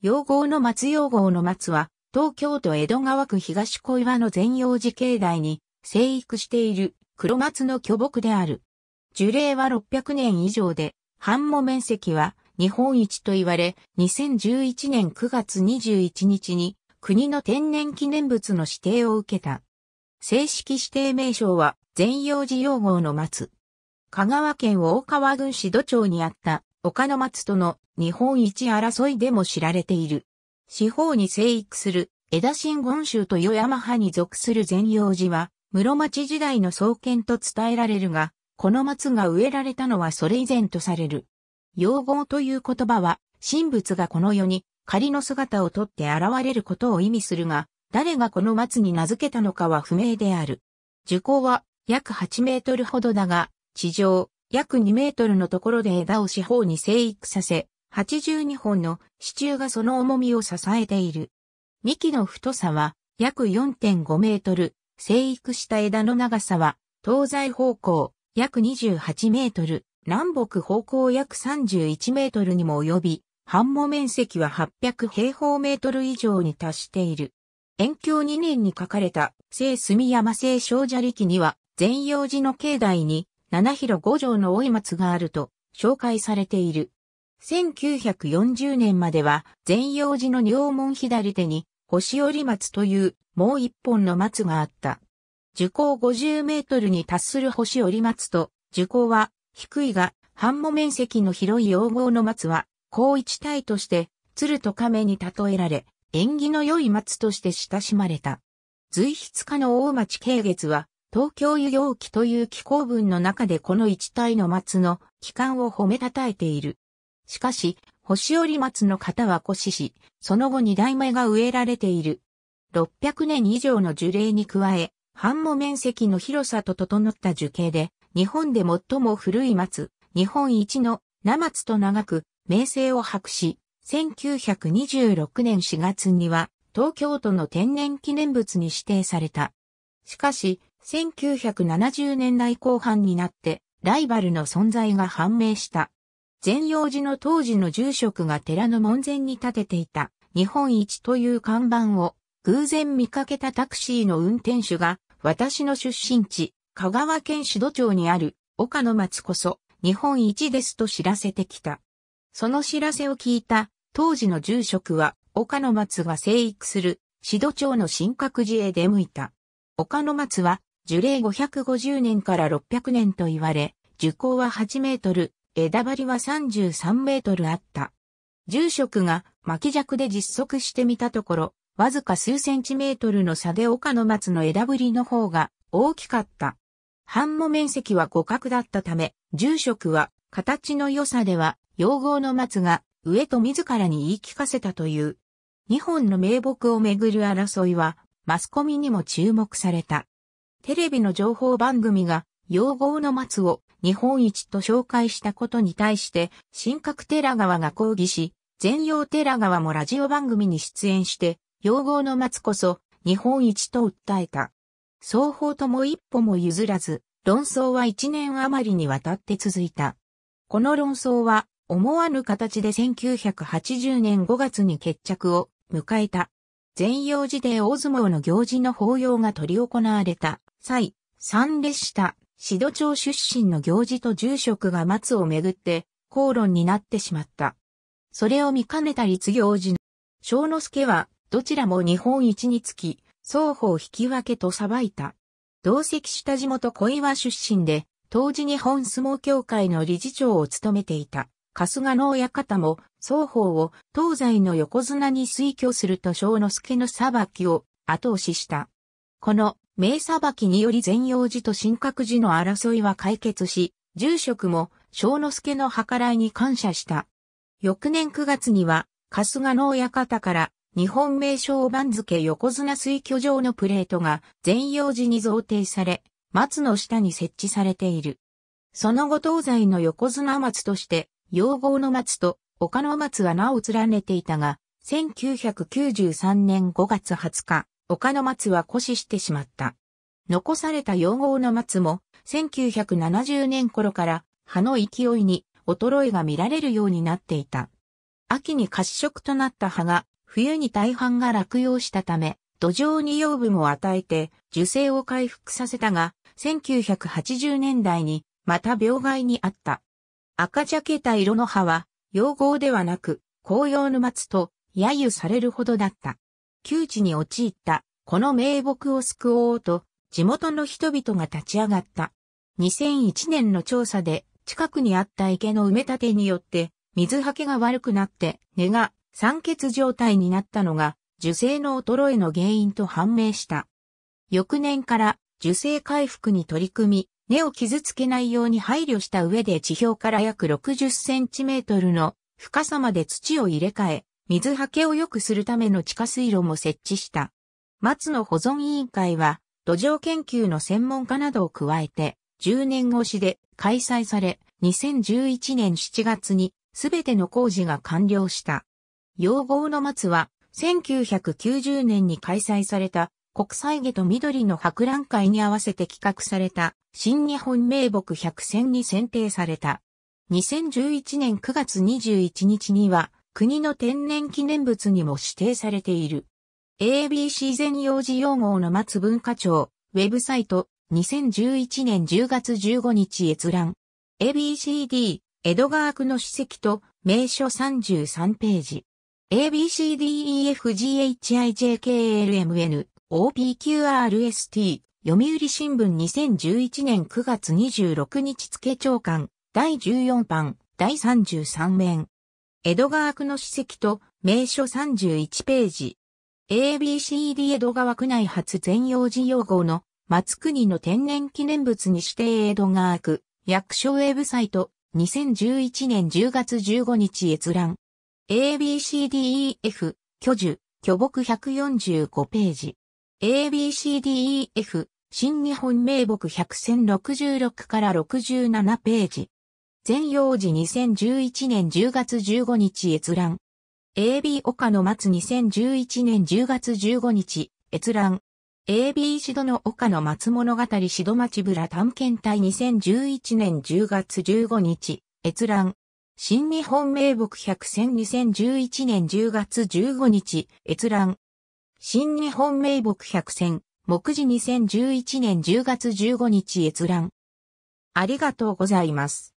陽号の松陽号の松は、東京都江戸川区東小岩の全陽寺境内に生育している黒松の巨木である。樹齢は600年以上で、半も面積は日本一と言われ、2011年9月21日に国の天然記念物の指定を受けた。正式指定名称は全陽寺陽号の松。香川県大川郡市土町にあった岡の松との日本一争いでも知られている。四方に生育する枝新言州と与山派に属する善陽寺は、室町時代の創建と伝えられるが、この松が植えられたのはそれ以前とされる。養合という言葉は、神仏がこの世に仮の姿をとって現れることを意味するが、誰がこの松に名付けたのかは不明である。樹高は約8メートルほどだが、地上、約2メートルのところで枝を四方に生育させ、82本の支柱がその重みを支えている。幹の太さは約4.5メートル、生育した枝の長さは東西方向約28メートル、南北方向約31メートルにも及び、半亩面積は800平方メートル以上に達している。遠鏡2年に書かれた、聖住山聖少砂力には、全容寺の境内に、七広五条の追松があると紹介されている。1940年までは全用寺の両門左手に星折松というもう一本の松があった。樹高50メートルに達する星折松と樹高は低いが半も面積の広い用号の松は高一体として鶴と亀に例えられ縁起の良い松として親しまれた。随筆家の大町慶月は東京湯陽期という気候文の中でこの一体の松の帰還を褒めたたえている。しかし、星折松の方は古死し、その後二代目が植えられている。600年以上の樹齢に加え、半も面積の広さと整った樹形で、日本で最も古い松、日本一の名松と長く、名声を博し、1926年4月には、東京都の天然記念物に指定された。しかし、1970年代後半になってライバルの存在が判明した。善養寺の当時の住職が寺の門前に建てていた日本一という看板を偶然見かけたタクシーの運転手が私の出身地香川県首都町にある岡野松こそ日本一ですと知らせてきた。その知らせを聞いた当時の住職は岡野松が生育する指導町の新格寺へ出向いた。岡野松は樹齢550年から600年と言われ、樹高は8メートル、枝張りは33メートルあった。住職が巻尺で実測してみたところ、わずか数センチメートルの差で岡の松の枝ぶりの方が大きかった。半も面積は互角だったため、住職は形の良さでは、養号の松が上と自らに言い聞かせたという。日本の名木をめぐる争いは、マスコミにも注目された。テレビの情報番組が、用語の松を日本一と紹介したことに対して、新格寺川が抗議し、全陽寺川もラジオ番組に出演して、用語の松こそ日本一と訴えた。双方とも一歩も譲らず、論争は一年余りにわたって続いた。この論争は、思わぬ形で1980年5月に決着を迎えた。全陽寺で大相撲の行事の法要が取り行われた。際、三列したシ町出身の行事と住職が松をめぐって口論になってしまった。それを見かねた立行事の小之助はどちらも日本一につき、双方引き分けと裁いた。同席した地元小岩出身で、当時日本相撲協会の理事長を務めていた、春日の親方も、双方を東西の横綱に推挙すると小之助の裁きを後押しした。この名裁きにより善容寺と新閣寺の争いは解決し、住職も正之助の計らいに感謝した。翌年9月には、春日の親方から日本名称番付横綱水居場のプレートが善容寺に贈呈され、松の下に設置されている。その後東西の横綱松として、養号の松と丘の松は名を連ねていたが、1993年5月20日、丘の松は枯死してしまった。残された養号の松も、1970年頃から葉の勢いに衰えが見られるようになっていた。秋に褐色となった葉が、冬に大半が落葉したため、土壌に養分を与えて樹勢を回復させたが、1980年代にまた病害にあった。赤茶けた色の葉は、養号ではなく、紅葉の松と揶揄されるほどだった。窮地に陥った、この名木を救おうと、地元の人々が立ち上がった。2001年の調査で、近くにあった池の埋め立てによって、水はけが悪くなって、根が酸欠状態になったのが、樹勢の衰えの原因と判明した。翌年から樹勢回復に取り組み、根を傷つけないように配慮した上で地表から約60センチメートルの深さまで土を入れ替え、水はけを良くするための地下水路も設置した。松の保存委員会は、土壌研究の専門家などを加えて、10年越しで開催され、2011年7月にすべての工事が完了した。要望の松は、1990年に開催された国際下と緑の博覧会に合わせて企画された新日本名木100選に選定された。2011年9月21日には国の天然記念物にも指定されている。ABC 全用事用号の松文化庁、ウェブサイト、2011年10月15日閲覧。ABCD、江戸川区の史跡と名所33ページ。ABCDEFGHIJKLMN、OPQRST、読売新聞2011年9月26日付長官、第14版、第33面。江戸川区の史跡と名所31ページ。ABCD 江戸川区内初全容事業号の松国の天然記念物に指定江戸川区役所ウェブサイト2011年10月15日閲覧。ABCDEF 巨樹巨木145ページ。ABCDEF 新日本名木10066から67ページ。全用時2011年10月15日閲覧。AB 岡の松2011年10月15日閲覧。AB シ戸の岡の松物語シ戸町村探検隊2011年10月15日閲覧。新日本名木百選2011年10月15日閲覧。新日本名木百選目次2011年10月15日閲覧。ありがとうございます。